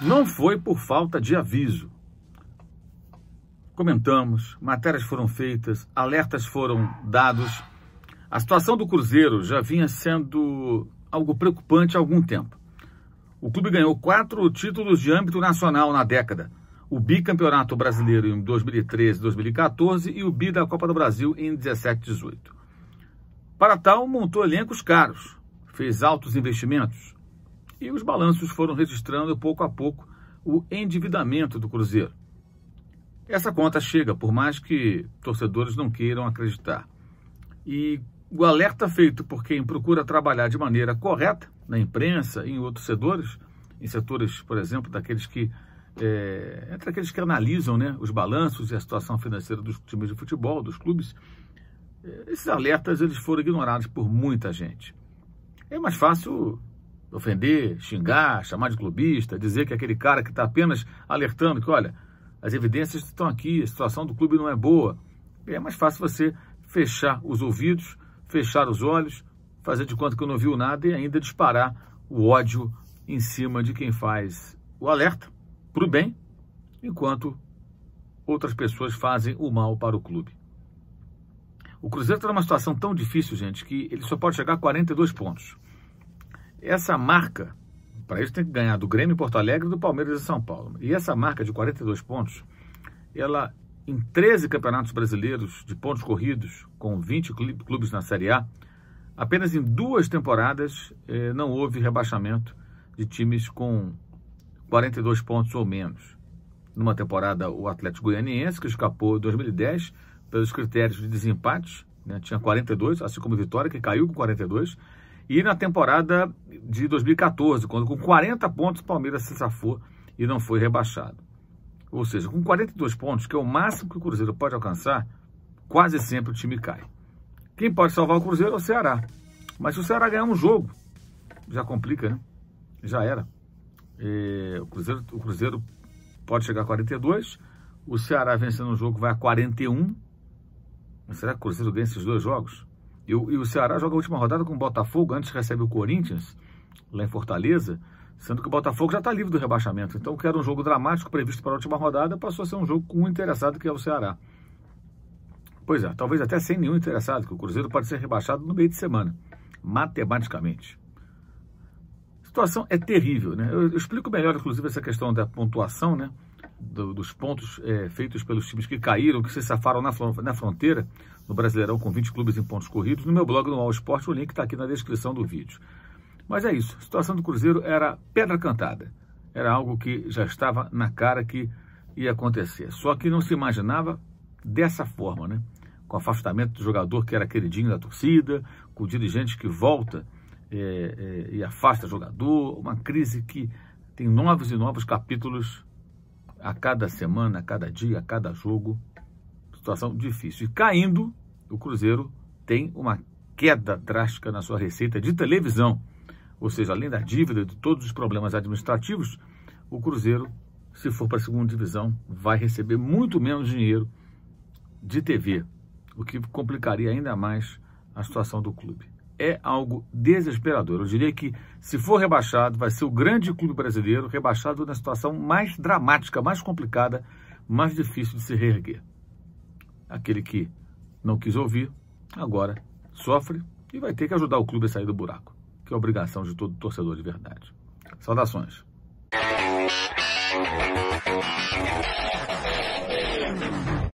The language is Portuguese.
Não foi por falta de aviso. Comentamos, matérias foram feitas, alertas foram dados. A situação do Cruzeiro já vinha sendo algo preocupante há algum tempo. O clube ganhou quatro títulos de âmbito nacional na década: o bicampeonato brasileiro em 2013 2014 e o bi da Copa do Brasil em 17 18. Para tal, montou elencos caros, fez altos investimentos e os balanços foram registrando pouco a pouco o endividamento do Cruzeiro. Essa conta chega, por mais que torcedores não queiram acreditar. E o alerta feito por quem procura trabalhar de maneira correta na imprensa e em outros setores, em setores, por exemplo, daqueles que é, entre aqueles que analisam né, os balanços e a situação financeira dos times de futebol, dos clubes, esses alertas eles foram ignorados por muita gente. É mais fácil ofender, xingar, chamar de clubista, dizer que aquele cara que está apenas alertando que, olha, as evidências estão aqui, a situação do clube não é boa. É mais fácil você fechar os ouvidos, fechar os olhos, fazer de conta que não viu nada e ainda disparar o ódio em cima de quem faz o alerta para o bem, enquanto outras pessoas fazem o mal para o clube. O Cruzeiro está numa situação tão difícil, gente, que ele só pode chegar a 42 pontos. Essa marca, para isso tem que ganhar do Grêmio Porto Alegre do Palmeiras e São Paulo. E essa marca de 42 pontos, ela em 13 campeonatos brasileiros de pontos corridos, com 20 clubes na Série A, apenas em duas temporadas eh, não houve rebaixamento de times com 42 pontos ou menos. Numa temporada, o Atlético Goianiense, que escapou em 2010, pelos critérios de desempate né? tinha 42, assim como Vitória, que caiu com 42. E na temporada de 2014, quando com 40 pontos o Palmeiras se safou e não foi rebaixado. Ou seja, com 42 pontos, que é o máximo que o Cruzeiro pode alcançar, quase sempre o time cai. Quem pode salvar o Cruzeiro é o Ceará. Mas se o Ceará ganhar um jogo, já complica, né? Já era. É, o, Cruzeiro, o Cruzeiro pode chegar a 42, o Ceará vencendo o jogo vai a 41, mas será que o Cruzeiro ganha esses dois jogos? E, e o Ceará joga a última rodada com o Botafogo, antes recebe o Corinthians, lá em Fortaleza, sendo que o Botafogo já está livre do rebaixamento. Então, que era um jogo dramático previsto para a última rodada, passou a ser um jogo com um interessado, que é o Ceará. Pois é, talvez até sem nenhum interessado, que o Cruzeiro pode ser rebaixado no meio de semana, matematicamente. A situação é terrível, né? Eu, eu explico melhor, inclusive, essa questão da pontuação, né? do, dos pontos é, feitos pelos times que caíram, que se safaram na, na, fronteira, no Brasileirão, com 20 clubes em pontos corridos, no meu blog no All Sport, o link está aqui na descrição do vídeo. Mas é isso, a situação do Cruzeiro era pedra cantada. Era algo que já estava na cara que ia acontecer. Só que não se imaginava dessa forma, né? Com o afastamento do jogador que era queridinho da torcida, com o dirigente que volta é, é, e afasta jogador, uma crise que tem novos e novos capítulos a cada semana, a cada dia, a cada jogo. Situação difícil. E caindo, o Cruzeiro tem uma queda drástica na sua receita de televisão. Ou seja, além da dívida, de todos os problemas administrativos, o Cruzeiro, se for para a segunda divisão, vai receber muito menos dinheiro de TV, o que complicaria ainda mais a situação do clube é algo desesperador. Eu diria que, se for rebaixado, vai ser o grande clube brasileiro rebaixado na situação mais dramática, mais complicada, mais difícil de se reerguer. Aquele que não quis ouvir, agora sofre e vai ter que ajudar o clube a sair do buraco, que é obrigação de todo torcedor de verdade. Saudações.